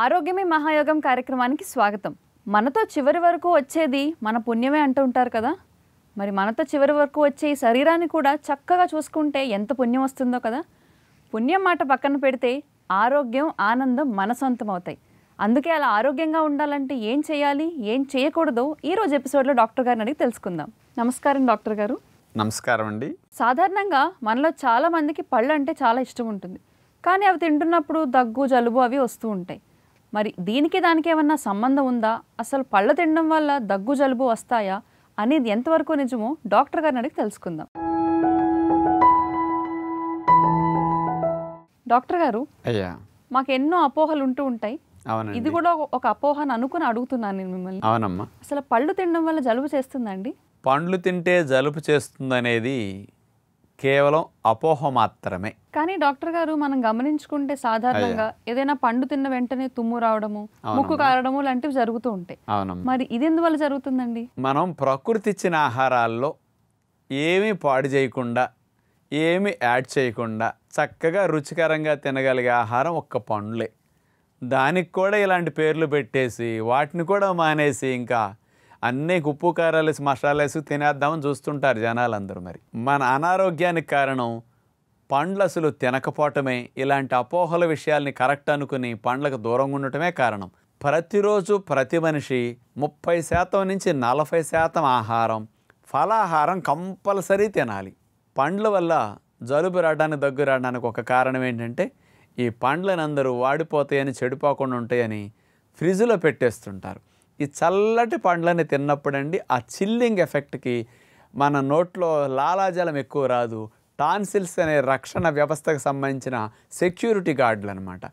ఆరోగ్యమే మహాయోగం కార్యక్రమానికి స్వాగతం మనతో చివరి వరకు వచ్చేది మన పుణ్యమే అంటూ ఉంటారు కదా మరి మనతో చివరి వరకు వచ్చే ఈ శరీరాన్ని కూడా చక్కగా చూసుకుంటే ఎంత పుణ్యం వస్తుందో కదా పుణ్యం మాట పక్కన పెడితే ఆరోగ్యం ఆనందం మన సొంతం అవుతాయి అందుకే అలా ఆరోగ్యంగా ఉండాలంటే ఏం చేయాలి ఏం చేయకూడదో ఈరోజు ఎపిసోడ్లో డాక్టర్ గారిని అడిగి తెలుసుకుందాం నమస్కారం డాక్టర్ గారు నమస్కారం అండి సాధారణంగా మనలో చాలామందికి పళ్ళు అంటే చాలా ఇష్టం ఉంటుంది కానీ అవి తింటున్నప్పుడు దగ్గు జలుబు అవి వస్తూ ఉంటాయి మరి దీనికి దానికి ఏమన్నా సంబంధం ఉందా అసలు పళ్ళు తినడం వల్ల దగ్గు జలుబు వస్తాయా అనేది ఎంతవరకు నిజమో డాక్టర్ గారిని అడిగి తెలుసుకుందాం డాక్టర్ గారు అయ్యా మాకు ఎన్నో అపోహలు ఉంటూ ఉంటాయి ఇది కూడా ఒక అపోహ అనుకుని అడుగుతున్నాను నేను మిమ్మల్ని అవునమ్మా అసలు పళ్ళు తినడం వల్ల జలుబు చేస్తుందండి పండ్లు తింటే జలుబు చేస్తుంది అనేది కేవలం అపోహ మాత్రమే కానీ డాక్టర్ గారు మనం గమనించుకుంటే సాధారణంగా ఏదైనా పండు తిన్న వెంటనే తుమ్ము రావడము ముక్కు కారడము లాంటివి జరుగుతూ ఉంటాయి మరి ఇది ఎందువల్ల జరుగుతుందండి మనం ప్రకృతి ఇచ్చిన ఆహారాల్లో ఏమి పాడు చేయకుండా ఏమి యాడ్ చేయకుండా చక్కగా రుచికరంగా తినగలిగే ఆహారం ఒక్క పండులే దానికి కూడా ఇలాంటి పేర్లు పెట్టేసి వాటిని కూడా మానేసి ఇంకా అన్ని ఉప్పు మసాలా వేసి తినేద్దామని చూస్తుంటారు జనాలు అందరూ మరి మన అనారోగ్యానికి కారణం పండ్లు అసలు తినకపోవటమే ఇలాంటి అపోహల విషయాల్ని కరెక్ట్ అనుకుని పండ్లకు దూరంగా ఉండటమే కారణం ప్రతిరోజు ప్రతి మనిషి ముప్పై శాతం నుంచి నలభై శాతం ఆహారం ఫలాహారం కంపల్సరీ తినాలి పండ్ల వల్ల జలుబు రావడానికి దగ్గు రావడానికి ఒక కారణం ఏంటంటే ఈ పండ్లను అందరూ వాడిపోతాయని చెడిపోకుండా ఉంటాయని ఫ్రిడ్జ్లో పెట్టేస్తుంటారు ఈ చల్లటి పండ్లని తిన్నప్పుడండి ఆ చిల్లింగ్ ఎఫెక్ట్కి మన నోట్లో లాలాజలం ఎక్కువ రాదు టాన్సిల్స్ అనే రక్షణ వ్యవస్థకు సంబంధించిన సెక్యూరిటీ గార్డులు అనమాట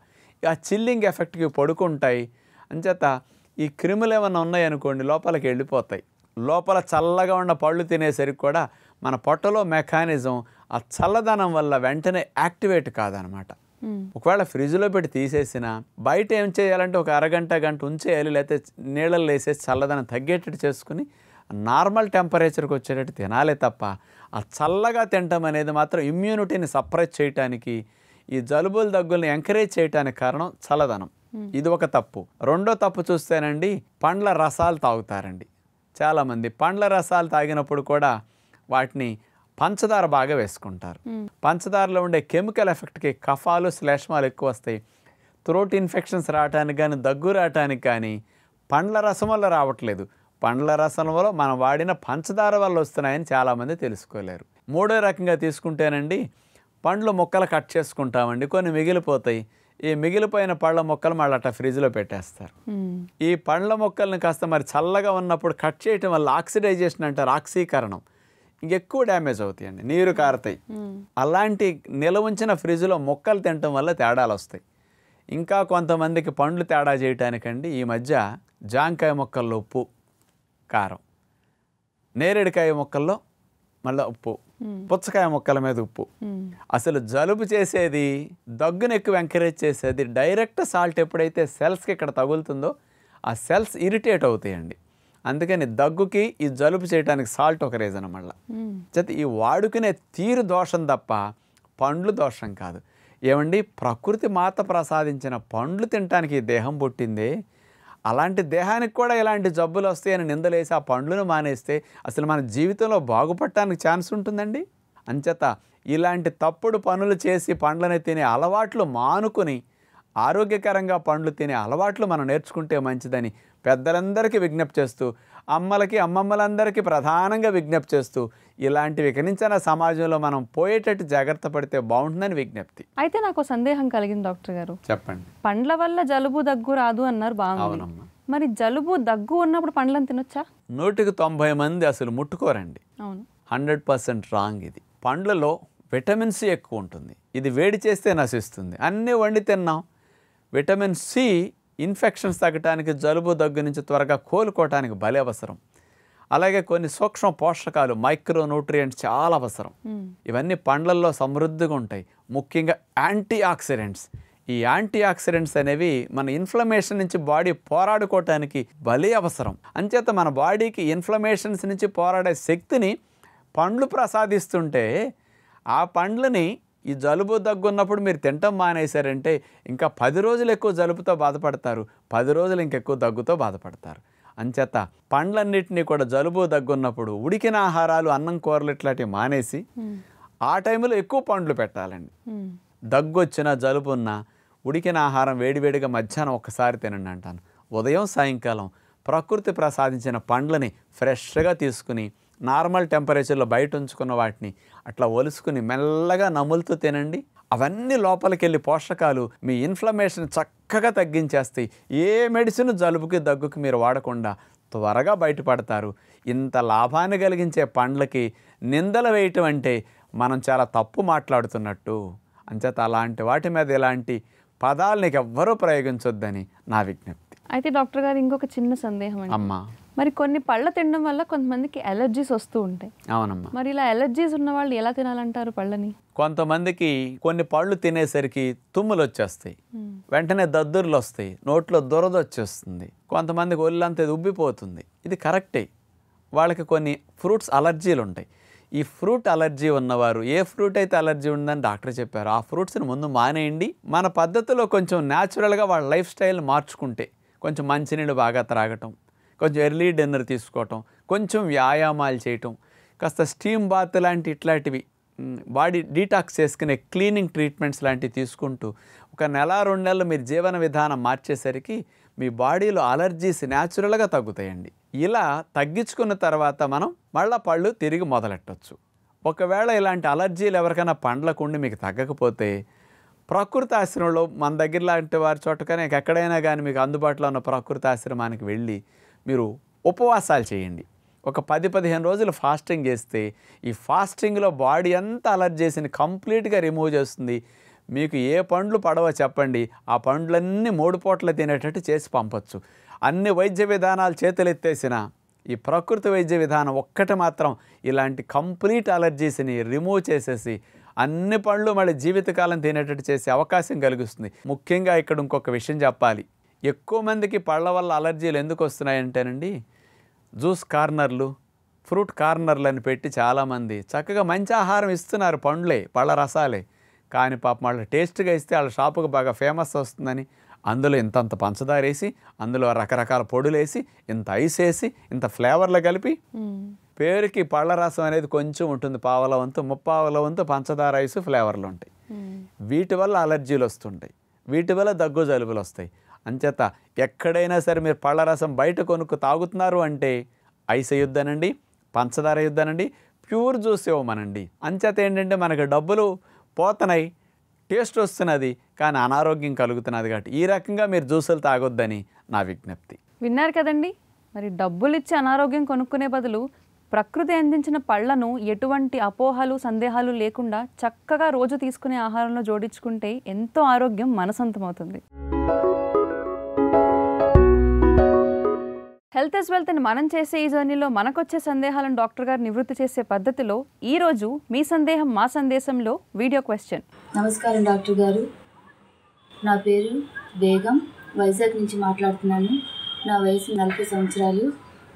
ఆ చిల్లింగ్ ఎఫెక్ట్కి పడుకుంటాయి అంచేత ఈ క్రిములు ఏమైనా ఉన్నాయనుకోండి లోపలికి వెళ్ళిపోతాయి లోపల చల్లగా ఉన్న పళ్ళు తినేసరికి కూడా మన పొట్టలో మెకానిజం ఆ చల్లదనం వల్ల వెంటనే యాక్టివేట్ కాదనమాట ఒకవేళ ఫ్రిడ్జ్లో పెట్టి తీసేసిన బయట ఏం చేయాలంటే ఒక అరగంట గంట ఉంచేయాలి లేకపోతే నీళ్ళల్లో వేసేసి చల్లదనం తగ్గేటట్టు చేసుకుని నార్మల్ టెంపరేచర్కి వచ్చేటట్టు తినాలి తప్ప ఆ చల్లగా తినటం అనేది మాత్రం ఇమ్యూనిటీని సప్రెస్ చేయటానికి ఈ జలుబులు దగ్గుల్ని ఎంకరేజ్ చేయటానికి కారణం చల్లదనం ఇది ఒక తప్పు రెండో తప్పు చూస్తేనండి పండ్ల రసాలు తాగుతారండి చాలామంది పండ్ల రసాలు తాగినప్పుడు కూడా వాటిని పంచదార బాగా వేసుకుంటారు పంచదారలో ఉండే కెమికల్ ఎఫెక్ట్కి కఫాలు శ్లేష్మాలు ఎక్కువ వస్తాయి త్రోట్ ఇన్ఫెక్షన్స్ రావడానికి కానీ దగ్గు రావటానికి కానీ పండ్ల రసం వల్ల రావట్లేదు పండ్ల రసం వల్ల మనం వాడిన పంచదార వల్ల వస్తున్నాయని చాలామంది తెలుసుకోలేరు మూడో రకంగా తీసుకుంటేనండి పండ్లు మొక్కలు కట్ చేసుకుంటామండి కొన్ని మిగిలిపోతాయి ఈ మిగిలిపోయిన పళ్ళ మొక్కలు మళ్ళీ అట్లా ఫ్రిడ్జ్లో పెట్టేస్తారు ఈ పండ్ల మొక్కల్ని కాస్త మరి చల్లగా ఉన్నప్పుడు కట్ చేయటం వల్ల ఆక్సిడైజేషన్ అంటారు ఆక్సీకరణం ఇంకెక్కువ డ్యామేజ్ అవుతాయండి నీరు కారుతాయి అలాంటి నిలవ ఉంచిన ఫ్రిడ్జ్లో మొక్కలు తినటం వల్ల తేడాలు వస్తాయి ఇంకా కొంతమందికి పండ్లు తేడా చేయటానికండి ఈ మధ్య జాంకాయ మొక్కల్లో ఉప్పు కారం నేరేడుకాయ మొక్కల్లో మళ్ళీ ఉప్పు పుచ్చకాయ మొక్కల మీద ఉప్పు అసలు జలుబు చేసేది దగ్గును ఎక్కువ ఎంకరేజ్ చేసేది డైరెక్ట్ సాల్ట్ ఎప్పుడైతే సెల్స్కి ఇక్కడ తగులుతుందో ఆ సెల్స్ ఇరిటేట్ అవుతాయండి అందుకని దగ్గుకి ఈ జలుపు చేయడానికి సాల్ట్ ఒక రీజన్ మళ్ళీ చేతి ఈ వాడుకునే తీరు దోషం తప్ప పండ్లు దోషం కాదు ఏమండి ప్రకృతి మాత ప్రసాదించిన పండ్లు తినటానికి దేహం పుట్టింది అలాంటి దేహానికి కూడా ఇలాంటి జబ్బులు వస్తాయని నిందలేసి ఆ పండ్లను మానేస్తే అసలు మన జీవితంలో బాగుపడటానికి ఛాన్స్ ఉంటుందండి అంచేత ఇలాంటి తప్పుడు పనులు చేసి పండ్లని తినే అలవాట్లు మానుకుని ఆరోగ్యకరంగా పండ్లు తినే అలవాట్లు మనం నేర్చుకుంటే మంచిదని పెద్దలందరికీ విజ్ఞప్తి చేస్తూ అమ్మలకి అమ్మమ్మలందరికీ ప్రధానంగా విజ్ఞప్తి చేస్తూ ఇలాంటివి ఇక సమాజంలో మనం పోయేటట్టు జాగ్రత్త పడితే బాగుంటుందని విజ్ఞప్తి అయితే నాకు సందేహం కలిగింది డాక్టర్ గారు చెప్పండి పండ్ల వల్ల జలుబు దగ్గు రాదు అన్నారు బాగుంది మరి జలుబు దగ్గు ఉన్నప్పుడు పండ్లను తినొచ్చా నూటికి తొంభై మంది అసలు ముట్టుకోరండి అవును హండ్రెడ్ పర్సెంట్ రాంగ్ ఇది పండ్లలో విటమిన్ సి ఎక్కువ ఉంటుంది ఇది వేడి చేస్తే నశిస్తుంది అన్నీ వండి తిన్నాం విటమిన్ సి ఇన్ఫెక్షన్స్ తగ్గటానికి జలుబు దగ్గు నుంచి త్వరగా కోలుకోవటానికి భలే అవసరం అలాగే కొన్ని సూక్ష్మ పోషకాలు మైక్రో న్యూట్రియంట్స్ చాలా అవసరం ఇవన్నీ పండ్లల్లో సమృద్ధిగా ఉంటాయి ముఖ్యంగా యాంటీ ఆక్సిడెంట్స్ ఈ యాంటీ ఆక్సిడెంట్స్ అనేవి మన ఇన్ఫ్లమేషన్ నుంచి బాడీ పోరాడుకోవటానికి భలే అవసరం అంచేత మన బాడీకి ఇన్ఫ్లమేషన్స్ నుంచి పోరాడే శక్తిని పండ్లు ప్రసాదిస్తుంటే ఆ పండ్లని ఈ జలుబు దగ్గు ఉన్నప్పుడు మీరు తినటం మానేశారంటే ఇంకా పది రోజులు ఎక్కువ జలుబుతో బాధపడతారు పది రోజులు ఇంకెక్కువ దగ్గుతో బాధపడతారు అంచేత పండ్లన్నింటినీ కూడా జలుబు దగ్గున్నప్పుడు ఉడికిన ఆహారాలు అన్నం కూరలు ఇట్లాంటివి మానేసి ఆ టైంలో ఎక్కువ పండ్లు పెట్టాలండి దగ్గు వచ్చిన జలుబు ఉన్న ఉడికిన ఆహారం వేడివేడిగా మధ్యాహ్నం ఒక్కసారి తినండి అంటాను ఉదయం సాయంకాలం ప్రకృతి ప్రసాదించిన పండ్లని ఫ్రెష్గా తీసుకుని నార్మల్ టెంపరేచర్లో బయట ఉంచుకున్న వాటిని అట్లా ఒలుసుకుని మెల్లగా నములుతూ తినండి అవన్నీ లోపలికి వెళ్ళి పోషకాలు మీ ఇన్ఫ్లమేషన్ చక్కగా తగ్గించేస్తాయి ఏ మెడిసిన్ జలుబుకి దగ్గుకి మీరు వాడకుండా త్వరగా బయటపడతారు ఇంత లాభాన్ని కలిగించే పండ్లకి నిందలు వేయటం అంటే మనం చాలా తప్పు మాట్లాడుతున్నట్టు అంచేత అలాంటి వాటి మీద ఇలాంటి పదాలు నీకు ఎవ్వరూ ప్రయోగించొద్దని నా విజ్ఞప్తి అయితే డాక్టర్ గారు ఇంకొక చిన్న సందేహం అమ్మా మరి కొన్ని పళ్ళు తినడం వల్ల కొంతమందికి ఎలర్జీస్ వస్తూ ఉంటాయి అవునమ్మా మరి ఇలా ఎలర్జీస్ ఉన్న వాళ్ళు ఎలా తినాలంటారు పళ్ళని కొంతమందికి కొన్ని పళ్ళు తినేసరికి తుమ్ములు వచ్చేస్తాయి వెంటనే దద్దుర్లు వస్తాయి నోట్లో దురద వచ్చేస్తుంది కొంతమందికి ఒళ్ళంతా ఉబ్బిపోతుంది ఇది కరెక్టే వాళ్ళకి కొన్ని ఫ్రూట్స్ అలర్జీలు ఉంటాయి ఈ ఫ్రూట్ అలర్జీ ఉన్నవారు ఏ ఫ్రూట్ అయితే అలర్జీ ఉందని డాక్టర్ చెప్పారు ఆ ఫ్రూట్స్ని ముందు మానేయండి మన పద్ధతిలో కొంచెం న్యాచురల్గా వాళ్ళ లైఫ్ స్టైల్ మార్చుకుంటే కొంచెం మంచినీళ్ళు బాగా త్రాగటం కొంచెం ఎర్లీ డిన్నర్ తీసుకోవటం కొంచెం వ్యాయామాలు చేయటం కాస్త స్టీమ్ బాత్ లాంటి ఇట్లాంటివి బాడీ డీటాక్స్ చేసుకునే క్లీనింగ్ ట్రీట్మెంట్స్ లాంటివి తీసుకుంటూ ఒక నెల రెండు నెలలు మీరు జీవన విధానం మార్చేసరికి మీ బాడీలో అలర్జీస్ న్యాచురల్గా తగ్గుతాయండి ఇలా తగ్గించుకున్న తర్వాత మనం మళ్ళీ పళ్ళు తిరిగి మొదలెట్టచ్చు ఒకవేళ ఇలాంటి అలర్జీలు ఎవరికైనా పండ్లకుండి మీకు తగ్గకపోతే ప్రకృతి ఆశ్రమంలో మన దగ్గర లాంటి వారి కానీ ఎక్కడైనా కానీ మీకు అందుబాటులో ఉన్న ప్రకృతి ఆశ్రమానికి వెళ్ళి మీరు ఉపవాసాలు చేయండి ఒక పది పదిహేను రోజులు ఫాస్టింగ్ చేస్తే ఈ ఫాస్టింగ్లో బాడీ అంతా అలర్ట్ చేసి కంప్లీట్గా రిమూవ్ చేస్తుంది మీకు ఏ పండ్లు పడవ చెప్పండి ఆ పండ్లన్నీ మూడు పూటలు తినేటట్టు చేసి పంపచ్చు అన్ని వైద్య విధానాలు చేతులెత్తేసిన ఈ ప్రకృతి వైద్య విధానం ఒక్కటి మాత్రం ఇలాంటి కంప్లీట్ అలర్జీస్ని రిమూవ్ చేసేసి అన్ని పండ్లు మళ్ళీ జీవితకాలం తినేటట్టు చేసే అవకాశం కలిగిస్తుంది ముఖ్యంగా ఇక్కడ ఇంకొక విషయం చెప్పాలి ఎక్కువ మందికి పళ్ళ వల్ల అలర్జీలు ఎందుకు వస్తున్నాయంటేనండి జ్యూస్ కార్నర్లు ఫ్రూట్ కార్నర్లను పెట్టి చాలామంది చక్కగా మంచి ఆహారం ఇస్తున్నారు పండ్లే పళ్ళ రసాలే కానీ పాపం వాళ్ళు టేస్ట్గా ఇస్తే వాళ్ళ షాపుకు బాగా ఫేమస్ వస్తుందని అందులో ఇంతంత పంచదార వేసి అందులో రకరకాల పొడులు వేసి ఇంత ఐస్ వేసి ఇంత ఫ్లేవర్లు కలిపి పేరుకి పళ్ళ రసం అనేది కొంచెం ఉంటుంది పావల వంతు ముప్పావల వంతు పంచదార ఐసు ఫ్లేవర్లు ఉంటాయి వీటి వల్ల అలర్జీలు వస్తుంటాయి వీటి వల్ల దగ్గు జలుబులు వస్తాయి అంచేత ఎక్కడైనా సరే మీరు పళ్ళ రసం బయట కొనుక్కు తాగుతున్నారు అంటే ఐస యుద్ధనండి పంచదార యుద్ధనండి ప్యూర్ జ్యూస్ ఇవ్వమనండి అంచేత ఏంటంటే మనకు డబ్బులు పోతున్నాయి టేస్ట్ వస్తున్నది కానీ అనారోగ్యం కలుగుతున్నది కాబట్టి ఈ రకంగా మీరు జ్యూసులు తాగొద్దని నా విజ్ఞప్తి విన్నారు కదండి మరి డబ్బులు ఇచ్చి అనారోగ్యం కొనుక్కునే బదులు ప్రకృతి అందించిన పళ్లను ఎటువంటి అపోహలు సందేహాలు లేకుండా చక్కగా రోజు తీసుకునే ఆహారంలో జోడించుకుంటే ఎంతో ఆరోగ్యం మనసొంతమవుతుంది హెల్త్ ఇస్ వెల్త్ అని మనం చేసే ఈ జర్నీలో మనకొచ్చే సందేహాలను డాక్టర్ గారు నివృత్తి చేసే పద్ధతిలో ఈరోజు మీ సందేహం మా సందేశంలో వీడియో క్వశ్చన్ నమస్కారం డాక్టర్ గారు నా పేరు బేగం వైజాగ్ నుంచి మాట్లాడుతున్నాను నా వయసు నలభై సంవత్సరాలు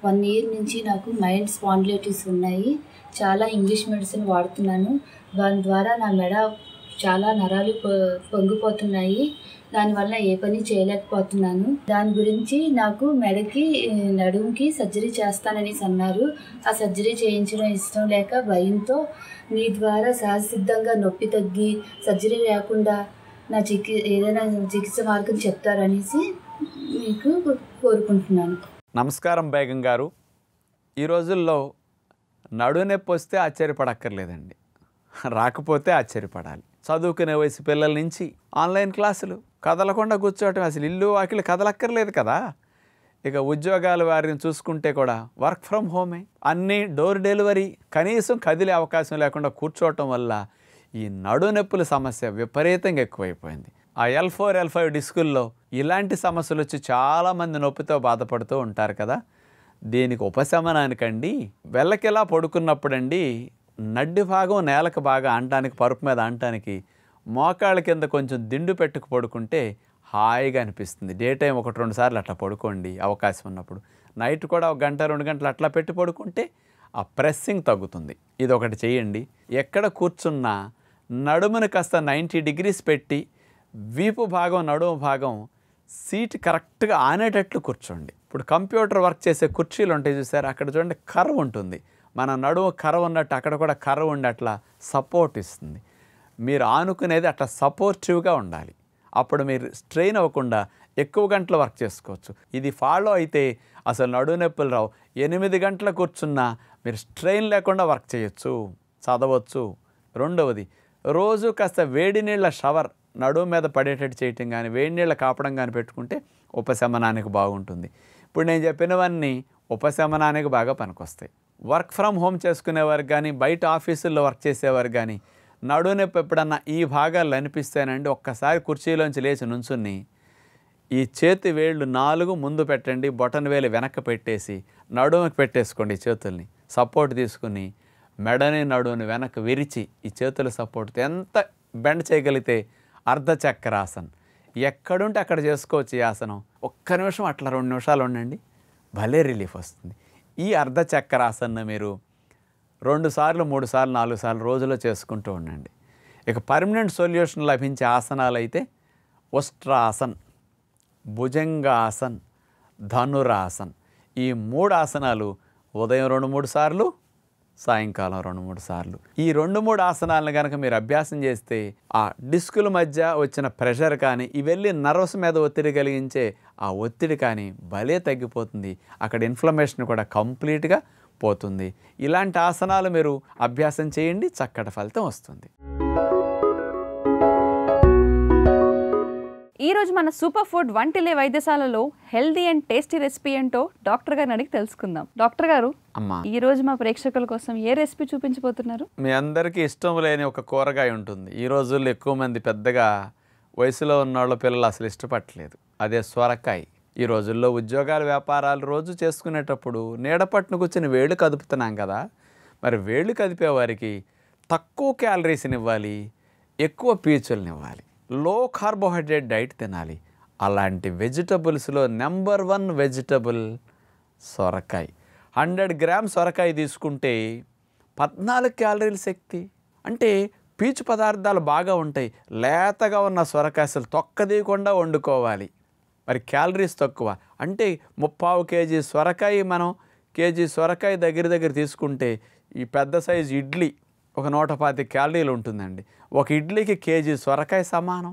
వన్ ఇయర్ నుంచి నాకు మైండ్ స్పాండిలైటిస్ ఉన్నాయి చాలా ఇంగ్లీష్ మెడిసిన్ వాడుతున్నాను దాని ద్వారా నా మెడ చాలా నరాలు పొంగిపోతున్నాయి దానివల్ల ఏ పని చేయలేకపోతున్నాను దాని గురించి నాకు మెడకి నడుముకి సర్జరీ చేస్తానని అన్నారు ఆ సర్జరీ చేయించడం ఇష్టం లేక భయంతో మీ ద్వారా సహజసిద్ధంగా నొప్పి తగ్గి సర్జరీ లేకుండా నా చికి ఏదైనా చికిత్స మార్గం చెప్తారనేసి మీకు కోరుకుంటున్నాను నమస్కారం బేగం గారు ఈ రోజుల్లో నడునొప్పి వస్తే ఆశ్చర్యపడక్కర్లేదండి రాకపోతే ఆశ్చర్యపడాలి చదువుకునే వయసు పిల్లల నుంచి ఆన్లైన్ క్లాసులు కదలకుండా కూర్చోవటం అసలు ఇల్లు వాకిలు కదలక్కర్లేదు కదా ఇక ఉద్యోగాలు వారిని చూసుకుంటే కూడా వర్క్ ఫ్రమ్ హోమే అన్నీ డోర్ డెలివరీ కనీసం కదిలే అవకాశం లేకుండా కూర్చోవటం వల్ల ఈ నడునొప్పుల సమస్య విపరీతంగా ఎక్కువైపోయింది ఆ ఎల్ ఫోర్ ఎల్ ఫైవ్ డిస్కుల్లో ఇలాంటి సమస్యలు వచ్చి చాలామంది నొప్పితో బాధపడుతూ ఉంటారు కదా దీనికి ఉపశమనానికండి వెళ్ళకిలా పడుకున్నప్పుడండి నడ్డి భాగం నేలకు బాగా అంటానికి పరుపు మీద అంటానికి మోకాళ్ళ కింద కొంచెం దిండు పెట్టుకు పడుకుంటే హాయిగా అనిపిస్తుంది డే టైం ఒకటి రెండు సార్లు అట్లా పడుకోండి అవకాశం ఉన్నప్పుడు నైట్ కూడా ఒక గంట రెండు గంటలు అట్లా పెట్టి పడుకుంటే ఆ ప్రెస్సింగ్ తగ్గుతుంది ఇది ఒకటి చేయండి ఎక్కడ కూర్చున్నా నడుమును కాస్త నైంటీ డిగ్రీస్ పెట్టి వీపు భాగం నడుము భాగం సీట్ కరెక్ట్గా ఆనేటట్లు కూర్చోండి ఇప్పుడు కంప్యూటర్ వర్క్ చేసే కుర్చీలు ఉంటాయి చూసారు అక్కడ చూడండి కర్వ్ ఉంటుంది మన నడుము కర్వ్ ఉన్నట్టు అక్కడ కూడా కర్వ్ అట్లా సపోర్ట్ ఇస్తుంది మీరు ఆనుకునేది అట్లా సపోర్టివ్గా ఉండాలి అప్పుడు మీరు స్ట్రెయిన్ అవ్వకుండా ఎక్కువ గంటలు వర్క్ చేసుకోవచ్చు ఇది ఫాలో అయితే అసలు నడు నొప్పులు రావు ఎనిమిది గంటలు కూర్చున్నా మీరు స్ట్రెయిన్ లేకుండా వర్క్ చేయొచ్చు చదవచ్చు రెండవది రోజు కాస్త వేడి నీళ్ళ షవర్ నడుము మీద పడేటట్టు చేయటం కానీ వేడి నీళ్ళ కాపడం కానీ పెట్టుకుంటే ఉపశమనానికి బాగుంటుంది ఇప్పుడు నేను చెప్పినవన్నీ ఉపశమనానికి బాగా పనికొస్తాయి వర్క్ ఫ్రమ్ హోమ్ చేసుకునేవారు కానీ బయట ఆఫీసుల్లో వర్క్ చేసేవారు కానీ నడునొప్పి ఎప్పుడన్నా ఈ భాగాలు అనిపిస్తేనండి ఒక్కసారి కుర్చీలోంచి లేచి నుంచుని ఈ చేతి వేళ్ళు నాలుగు ముందు పెట్టండి బొటన్ వేలు వెనక్కి పెట్టేసి నడుమకి పెట్టేసుకోండి చేతుల్ని సపోర్ట్ తీసుకుని మెడని నడువుని వెనక్కి విరిచి ఈ చేతుల సపోర్ట్తో ఎంత బెండ్ చేయగలిగితే అర్ధచక్రాసన్ ఎక్కడుంటే అక్కడ చేసుకోవచ్చు ఈ ఆసనం ఒక్క నిమిషం అట్లా రెండు నిమిషాలు ఉండండి భలే రిలీఫ్ వస్తుంది ఈ అర్ధచక్రాసన్ను మీరు రెండు సార్లు మూడు సార్లు నాలుగు సార్లు రోజులో చేసుకుంటూ ఉండండి ఇక పర్మనెంట్ సొల్యూషన్ లభించే ఆసనాలు అయితే ఉష్ట్రాసన్ భుజంగాసన్ ధనురాసన్ ఈ మూడు ఆసనాలు ఉదయం రెండు మూడు సార్లు సాయంకాలం రెండు మూడు సార్లు ఈ రెండు మూడు ఆసనాలను కనుక మీరు అభ్యాసం చేస్తే ఆ డిస్కుల మధ్య వచ్చిన ప్రెషర్ కానీ ఇవెళ్ళి నర్వస్ మీద ఒత్తిడి కలిగించే ఆ ఒత్తిడి కానీ భలే తగ్గిపోతుంది అక్కడ ఇన్ఫ్లమేషన్ కూడా కంప్లీట్గా పోతుంది ఇలాంటి ఆసనాలు మీరు అభ్యాసం చేయండి చక్కటి ఫలితం వస్తుంది ఈరోజు మన సూపర్ ఫుడ్ వంటిలే వైద్యశాలలో హెల్దీ అండ్ టేస్టీ రెసిపీ ఏంటో డాక్టర్ గారిని అడిగి తెలుసుకుందాం డాక్టర్ గారు అమ్మా ఈ రోజు మా ప్రేక్షకుల కోసం ఏ రెసిపీ చూపించబోతున్నారు మీ అందరికీ ఇష్టం లేని ఒక కూరగాయ ఉంటుంది ఈ రోజుల్లో ఎక్కువ మంది పెద్దగా వయసులో ఉన్న పిల్లలు అసలు ఇష్టపడట్లేదు అదే సొరకాయ ఈ రోజుల్లో ఉద్యోగాలు వ్యాపారాలు రోజు చేసుకునేటప్పుడు నీడపట్టును కూర్చొని వేళ్ళు కదుపుతున్నాం కదా మరి వేళ్ళు కదిపేవారికి తక్కువ క్యాలరీస్ని ఇవ్వాలి ఎక్కువ పీచుల్ని ఇవ్వాలి లో కార్బోహైడ్రేట్ డైట్ తినాలి అలాంటి వెజిటబుల్స్లో నెంబర్ వన్ వెజిటబుల్ సొరకాయ హండ్రెడ్ గ్రామ్ సొరకాయ తీసుకుంటే పద్నాలుగు క్యాలరీల శక్తి అంటే పీచు పదార్థాలు బాగా ఉంటాయి లేతగా ఉన్న సొరకాయలు తొక్కదీయకుండా వండుకోవాలి మరి క్యాలరీస్ తక్కువ అంటే ముప్పావు కేజీ సొరకాయ మనం కేజీ సొరకాయ దగ్గర దగ్గర తీసుకుంటే ఈ పెద్ద సైజు ఇడ్లీ ఒక నూట పాతి క్యాలరీలు ఉంటుందండి ఒక ఇడ్లీకి కేజీ సొరకాయ సమానం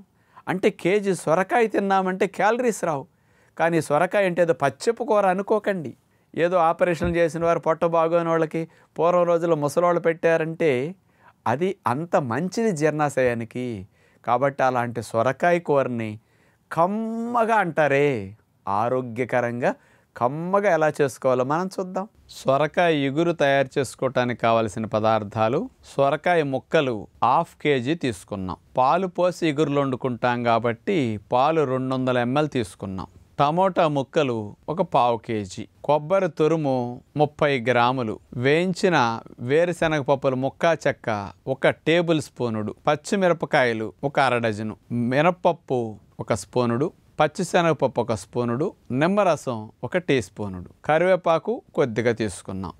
అంటే కేజీ సొరకాయ తిన్నామంటే క్యాలరీస్ రావు కానీ సొరకాయ అంటే ఏదో పచ్చపు కూర అనుకోకండి ఏదో ఆపరేషన్ చేసిన వారు పొట్ట బాగోని వాళ్ళకి పూర్వం రోజుల్లో ముసలోళ్ళు పెట్టారంటే అది అంత మంచిది జీర్ణాశయానికి కాబట్టి అలాంటి సొరకాయ కూరని కమ్మగా అంటారే ఆరోగ్యకరంగా కమ్మగా ఎలా చేసుకోవాలో మనం చూద్దాం సొరకాయ ఎగురు తయారు చేసుకోవటానికి కావలసిన పదార్థాలు సొరకాయ ముక్కలు హాఫ్ కేజీ తీసుకున్నాం పాలు పోసి ఎగురులు వండుకుంటాం కాబట్టి పాలు రెండు వందల ఎంఎల్ తీసుకున్నాం టమోటా ముక్కలు ఒక పావు కేజీ కొబ్బరి తురుము ముప్పై గ్రాములు వేయించిన వేరుశనగ పప్పులు ముక్కా చెక్క ఒక టేబుల్ స్పూనుడు పచ్చిమిరపకాయలు ఒక అర డజను మినపప్పు ఒక స్పూనుడు పచ్చిశనగపప్పు ఒక స్పూనుడు నిమ్మరసం ఒక టీ స్పూనుడు కరివేపాకు కొద్దిగా తీసుకున్నాం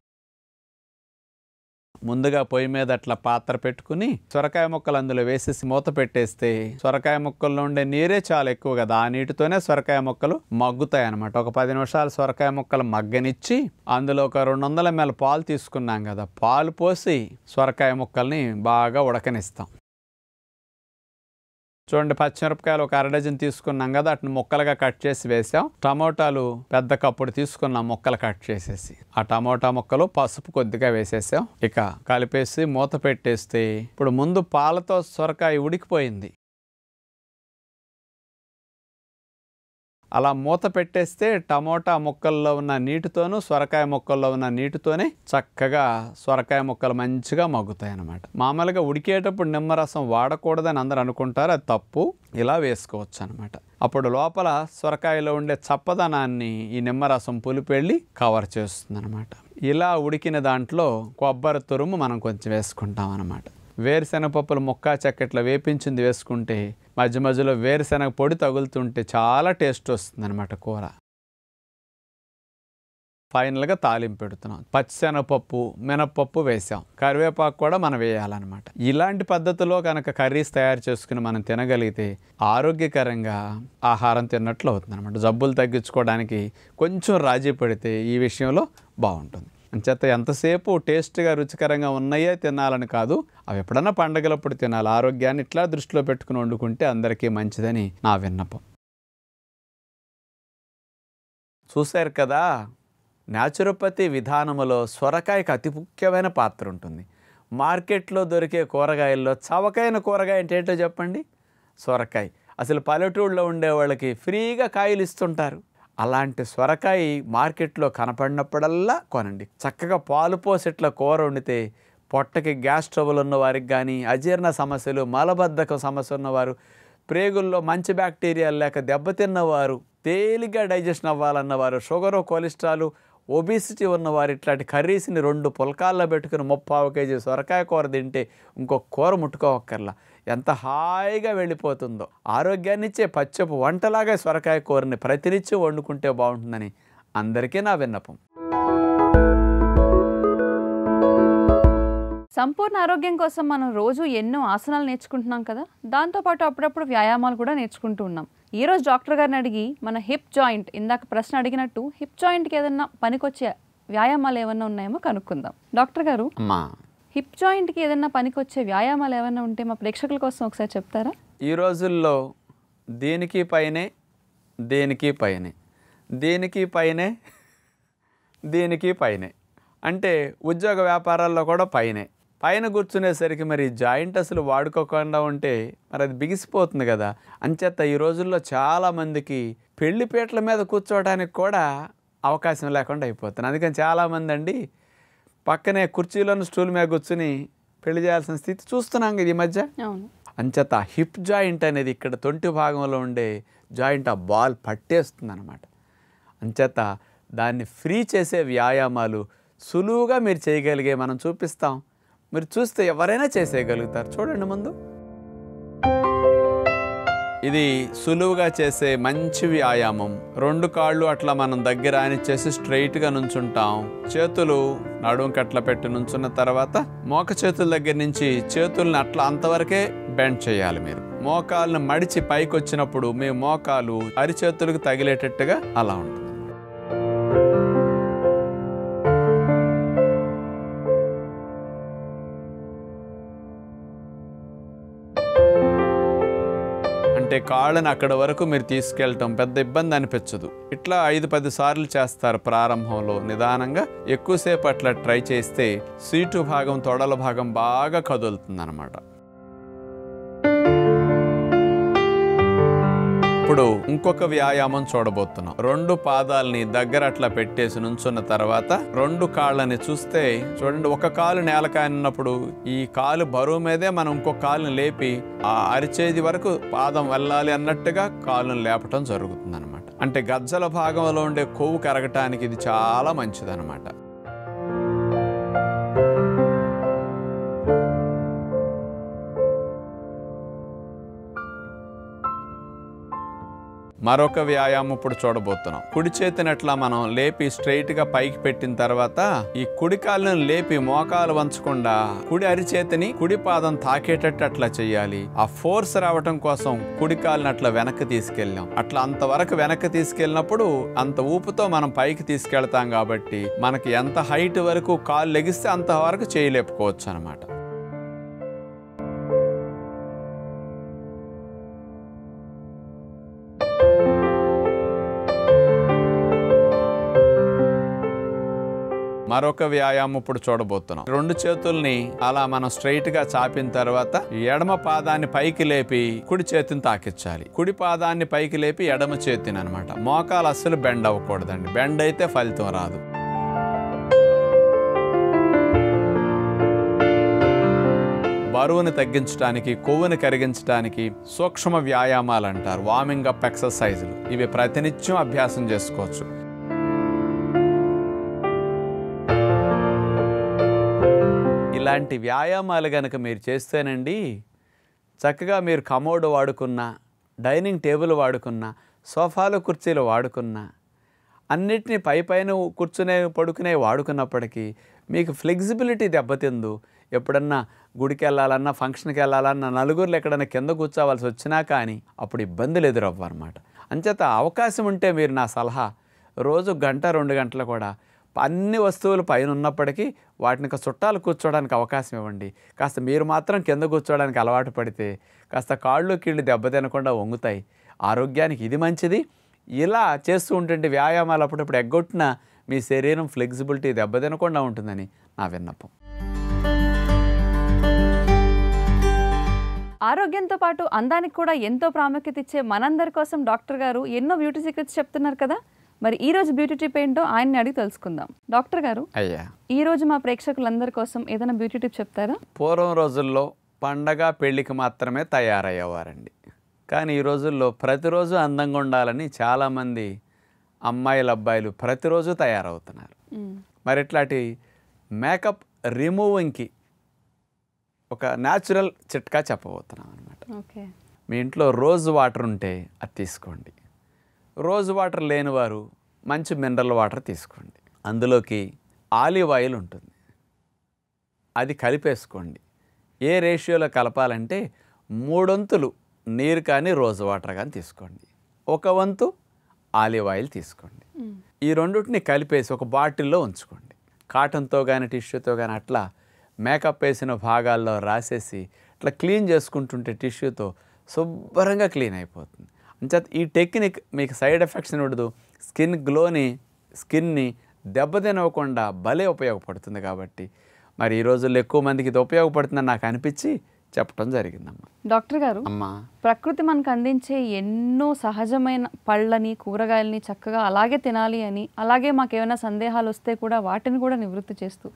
ముందుగా పొయ్యి మీద అట్లా పాత్ర పెట్టుకుని సొరకాయ ముక్కలు అందులో వేసేసి మూత పెట్టేస్తే సొరకాయ ముక్కల్లో ఉండే నీరే చాలా ఎక్కువ కదా ఆ నీటితోనే సొరకాయ ముక్కలు మగ్గుతాయి అనమాట ఒక పది నిమిషాలు సొరకాయ ముక్కలు మగ్గనిచ్చి అందులో ఒక రెండు వందల పాలు తీసుకున్నాం కదా పాలు పోసి సొరకాయ ముక్కల్ని బాగా ఉడకనిస్తాం చూడండి పచ్చిమిరపకాయలు ఒక అరడజన్ తీసుకున్నాం కదా అటు ముక్కలుగా కట్ చేసి వేసాం టమోటాలు పెద్ద కప్పుడు తీసుకున్నాం ముక్కలు కట్ చేసేసి ఆ టమోటా ముక్కలు పసుపు కొద్దిగా వేసేసాం ఇక కలిపేసి మూత పెట్టేస్తే ఇప్పుడు ముందు పాలతో సొరకాయ ఉడికిపోయింది అలా మూత పెట్టేస్తే టమోటా మొక్కల్లో ఉన్న నీటితోనూ సొరకాయ మొక్కల్లో ఉన్న నీటితోనే చక్కగా సొరకాయ మొక్కలు మంచిగా మగ్గుతాయి అన్నమాట మామూలుగా ఉడికేటప్పుడు నిమ్మరసం వాడకూడదని అందరు అనుకుంటారు అది తప్పు ఇలా వేసుకోవచ్చు అనమాట అప్పుడు లోపల సొరకాయలో ఉండే చప్పదనాన్ని ఈ నిమ్మరసం పులిపెళ్ళి కవర్ చేస్తుంది ఇలా ఉడికిన దాంట్లో కొబ్బరి తురుము మనం కొంచెం వేసుకుంటాం అనమాట వేరుశెనగపప్పులు ముక్క మొక్క చక్కట్లా వేపించింది వేసుకుంటే మధ్య మధ్యలో వేరుశెనగ పొడి తగులుతుంటే చాలా టేస్ట్ వస్తుందన్నమాట కూర ఫైనల్గా తాలింపు పెడుతున్నాం పచ్చిశనగపప్పు మినపప్పు వేసాం కరివేపాకు కూడా మనం వేయాలన్నమాట ఇలాంటి పద్ధతిలో కనుక కర్రీస్ తయారు చేసుకుని మనం తినగలిగితే ఆరోగ్యకరంగా ఆహారం తిన్నట్లు అవుతుంది అనమాట జబ్బులు తగ్గించుకోవడానికి కొంచెం రాజీ పడితే ఈ విషయంలో బాగుంటుంది అంచేత ఎంతసేపు టేస్ట్గా రుచికరంగా ఉన్నాయే తినాలని కాదు అవి ఎప్పుడన్నా పండగలప్పుడు తినాలి ఆరోగ్యాన్ని ఇట్లా దృష్టిలో పెట్టుకుని వండుకుంటే అందరికీ మంచిదని నా విన్నపం చూశారు కదా న్యాచురోపతి విధానములో సొరకాయకు అతి ముఖ్యమైన పాత్ర ఉంటుంది మార్కెట్లో దొరికే కూరగాయల్లో చవకైన కూరగాయ అంటే చెప్పండి సొరకాయ అసలు పల్లెటూళ్ళలో ఉండే వాళ్ళకి ఫ్రీగా కాయలు ఇస్తుంటారు అలాంటి సొరకాయ మార్కెట్లో కనపడినప్పుడల్లా కొనండి చక్కగా పాలు పోసిట్ల కూర వండితే పొట్టకి గ్యాస్ ట్రబుల్ ఉన్న వారికి కానీ అజీర్ణ సమస్యలు మలబద్ధకం సమస్య ఉన్నవారు ప్రేగుల్లో మంచి బ్యాక్టీరియాలు లేక దెబ్బతిన్నవారు తేలిగ్గా డైజెషన్ అవ్వాలన్నవారు షుగరు కొలెస్ట్రాలు ఒబిసిటీ ఉన్నవారు ఇట్లాంటి కర్రీస్ని రెండు పుల్కాల్లో పెట్టుకుని ముప్పావు కేజీ సొరకాయ కూర తింటే ఇంకొక కూర ముట్టుకోవక్కర్లా ఎంత హాయిగా వెళ్ళిపోతుందో ఆరోగ్యాన్నిచ్చే పచ్చపు వంటలాగా సొరకాయ కూరని ప్రతినిత్యం వండుకుంటే బాగుంటుందని అందరికీ నా విన్నపం సంపూర్ణ ఆరోగ్యం కోసం మనం రోజు ఎన్నో ఆసనాలు నేర్చుకుంటున్నాం కదా దాంతోపాటు అప్పుడప్పుడు వ్యాయామాలు కూడా నేర్చుకుంటూ ఉన్నాం ఈరోజు డాక్టర్ గారిని అడిగి మన హిప్ జాయింట్ ఇందాక ప్రశ్న అడిగినట్టు హిప్ జాయింట్కి ఏదన్నా పనికొచ్చే వ్యాయామాలు ఏమన్నా ఉన్నాయేమో కనుక్కుందాం డాక్టర్ గారు హిప్ జాయింట్కి ఏదైనా పనికొచ్చే వ్యాయామాలు ఏమైనా ఉంటే మా ప్రేక్షకుల కోసం ఒకసారి చెప్తారా ఈ రోజుల్లో దేనికి పైనే దేనికి పైనే దేనికి పైనే దేనికి పైనే అంటే ఉద్యోగ వ్యాపారాల్లో కూడా పైనే పైన కూర్చునేసరికి మరి జాయింట్ అసలు వాడుకోకుండా ఉంటే మరి అది బిగిసిపోతుంది కదా అంచేత ఈ రోజుల్లో చాలామందికి పెళ్లిపేటల మీద కూర్చోవడానికి కూడా అవకాశం లేకుండా అయిపోతుంది అందుకని చాలామంది అండి పక్కనే కుర్చీలోని స్టూల్ మీద కూర్చుని పెళ్లి చేయాల్సిన స్థితి చూస్తున్నాం కదా ఈ మధ్య అంచేత హిప్ జాయింట్ అనేది ఇక్కడ తొంటి భాగంలో ఉండే జాయింట్ ఆ బాల్ పట్టేస్తుంది అనమాట అంచేత దాన్ని ఫ్రీ చేసే వ్యాయామాలు సులువుగా మీరు చేయగలిగే మనం చూపిస్తాం మీరు చూస్తే ఎవరైనా చేసేయగలుగుతారు చూడండి ముందు ఇది సులువుగా చేసే మంచి వ్యాయామం రెండు కాళ్ళు అట్లా మనం దగ్గర చేసి స్ట్రైట్గా నుంచుంటాం చేతులు నడుం కట్ల పెట్టి నుంచున్న తర్వాత మోక చేతుల దగ్గర నుంచి చేతులను అట్లా అంతవరకే బెండ్ చేయాలి మీరు మోకాలను మడిచి పైకి వచ్చినప్పుడు మీ మోకాలు అరిచేతులకు తగిలేటట్టుగా అలా ఉంటుంది అంటే కాళ్ళని అక్కడ వరకు మీరు తీసుకెళ్ళటం పెద్ద ఇబ్బంది అనిపించదు ఇట్లా ఐదు పది సార్లు చేస్తారు ప్రారంభంలో నిదానంగా ఎక్కువసేపు అట్లా ట్రై చేస్తే సీటు భాగం తొడల భాగం బాగా కదులుతుంది ఇప్పుడు ఇంకొక వ్యాయామం చూడబోతున్నాం రెండు పాదాలని దగ్గర అట్లా పెట్టేసి నుంచున్న తర్వాత రెండు కాళ్ళని చూస్తే చూడండి ఒక కాలు నేలకాయనున్నప్పుడు ఈ కాలు బరువు మీదే మనం ఇంకొక కాలుని లేపి ఆ అరిచేది వరకు పాదం వెళ్ళాలి అన్నట్టుగా కాలును లేపటం జరుగుతుంది అంటే గజ్జల భాగంలో ఉండే కొవ్వు కరగటానికి ఇది చాలా మంచిదనమాట మరొక వ్యాయామం ఇప్పుడు చూడబోతున్నాం కుడి చేతినట్లా మనం లేపి గా పైకి పెట్టిన తర్వాత ఈ కుడి కాళ్ళను లేపి మోకాలు వంచకుండా కుడి అరిచేతిని కుడి పాదం తాకేటట్టు అట్లా చేయాలి ఆ ఫోర్స్ రావటం కోసం కుడి కాళ్ళని అట్లా వెనక్కి తీసుకెళ్ళాం అట్లా అంతవరకు వెనక్కి తీసుకెళ్ళినప్పుడు అంత ఊపుతో మనం పైకి తీసుకెళ్తాం కాబట్టి మనకి ఎంత హైట్ వరకు కాలు లెగిస్తే అంతవరకు చేయలేపుకోవచ్చు అనమాట మరొక వ్యాయామం ఇప్పుడు చూడబోతున్నాం రెండు చేతుల్ని అలా మనం స్ట్రైట్ గా చాపిన తర్వాత ఎడమ పాదాన్ని పైకి లేపి కుడి చేతిని తాకిచ్చాలి కుడి పాదాన్ని పైకి లేపి ఎడమ చేతిని అనమాట మోకాలు అస్సలు బెండ్ అవ్వకూడదండి బెండ్ అయితే ఫలితం రాదు బరువుని తగ్గించడానికి కొవ్వుని కరిగించడానికి సూక్ష్మ వ్యాయామాలు అంటారు వార్మింగ్ అప్ ఎక్సర్సైజులు ఇవి ప్రతినిత్యం అభ్యాసం చేసుకోవచ్చు ఇలాంటి వ్యాయామాలు కనుక మీరు చేస్తేనండి చక్కగా మీరు కమోడ్ వాడుకున్నా డైనింగ్ టేబుల్ వాడుకున్నా సోఫాలు కుర్చీలు వాడుకున్నా అన్నిటినీ పై పైన కూర్చునే పడుకునే వాడుకున్నప్పటికీ మీకు ఫ్లెక్సిబిలిటీ దెబ్బతిందు ఎప్పుడన్నా గుడికి వెళ్ళాలన్నా ఫంక్షన్కి వెళ్ళాలన్నా నలుగురులు ఎక్కడన్నా కింద కూర్చోవాల్సి వచ్చినా కానీ అప్పుడు ఇబ్బందులు ఎదురవ్వన్నమాట అంచేత అవకాశం ఉంటే మీరు నా సలహా రోజు గంట రెండు గంటలు కూడా అన్ని వస్తువులు పైన ఉన్నప్పటికీ వాటిని చుట్టాలు కూర్చోవడానికి అవకాశం ఇవ్వండి కాస్త మీరు మాత్రం కింద కూర్చోవడానికి అలవాటు పడితే కాస్త కాళ్ళు కీళ్ళు దెబ్బతినకుండా వంగుతాయి ఆరోగ్యానికి ఇది మంచిది ఇలా చేస్తూ ఉంటుంటే వ్యాయామాలు అప్పుడప్పుడు ఎగ్గొట్టిన మీ శరీరం ఫ్లెక్సిబిలిటీ దెబ్బతినకుండా ఉంటుందని నా విన్నపం ఆరోగ్యంతో పాటు అందానికి కూడా ఎంతో ప్రాముఖ్యత ఇచ్చే మనందరి కోసం డాక్టర్ గారు ఎన్నో బ్యూటీ సీక్రెట్స్ చెప్తున్నారు కదా మరి ఈ రోజు బ్యూటీ టిప్ ఏంటో ఆయన్ని అడిగి తెలుసుకుందాం డాక్టర్ గారు అయ్యా ఈ రోజు మా ప్రేక్షకులందరి కోసం ఏదైనా బ్యూటీ టిప్ చెప్తారా పూర్వం రోజుల్లో పండగ పెళ్లికి మాత్రమే తయారయ్యేవారండి కానీ ఈ రోజుల్లో ప్రతిరోజు అందంగా ఉండాలని చాలామంది అమ్మాయిలు అబ్బాయిలు ప్రతిరోజు తయారవుతున్నారు మరి ఇట్లాంటి మేకప్ రిమూవింగ్కి ఒక న్యాచురల్ చిట్కా చెప్పబోతున్నాం అనమాట మీ ఇంట్లో రోజు వాటర్ ఉంటే అది తీసుకోండి రోజు వాటర్ లేనివారు మంచి మినరల్ వాటర్ తీసుకోండి అందులోకి ఆలివ్ ఆయిల్ ఉంటుంది అది కలిపేసుకోండి ఏ రేషియోలో కలపాలంటే మూడొంతులు నీరు కానీ రోజు వాటర్ కానీ తీసుకోండి ఒక వంతు ఆలివ్ ఆయిల్ తీసుకోండి ఈ రెండింటిని కలిపేసి ఒక బాటిల్లో ఉంచుకోండి కాటన్తో కానీ టిష్యూతో కానీ అట్లా మేకప్ వేసిన భాగాల్లో రాసేసి అట్లా క్లీన్ చేసుకుంటుంటే టిష్యూతో శుభ్రంగా క్లీన్ అయిపోతుంది ఈ టెక్నిక్ మీకు సైడ్ ఎఫెక్ట్స్ ఉండదు స్కిన్ గ్లోని స్కిన్ని దెబ్బతినవ్వకుండా భలే ఉపయోగపడుతుంది కాబట్టి మరి ఈ రోజుల్లో ఎక్కువ మందికి ఇది ఉపయోగపడుతుందని నాకు అనిపించి చెప్పడం జరిగిందమ్మా డాక్టర్ గారు ప్రకృతి మనకు అందించే ఎన్నో సహజమైన పళ్ళని కూరగాయలని చక్కగా అలాగే తినాలి అని అలాగే మాకు ఏమైనా సందేహాలు వస్తే కూడా వాటిని కూడా నివృత్తి చేస్తూ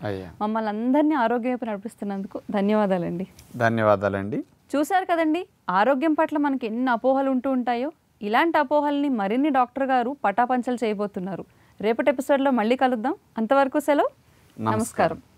మమ్మల్ని అందరినీ ఆరోగ్యవైపు నడిపిస్తున్నందుకు ధన్యవాదాలండి ధన్యవాదాలండి చూశారు కదండి ఆరోగ్యం పట్ల మనకి ఎన్ని అపోహలు ఉంటూ ఉంటాయో ఇలాంటి అపోహల్ని మరిన్ని డాక్టర్ గారు పటాపంచలు చేయబోతున్నారు రేపటి ఎపిసోడ్లో మళ్ళీ కలుద్దాం అంతవరకు సెలవు నమస్కారం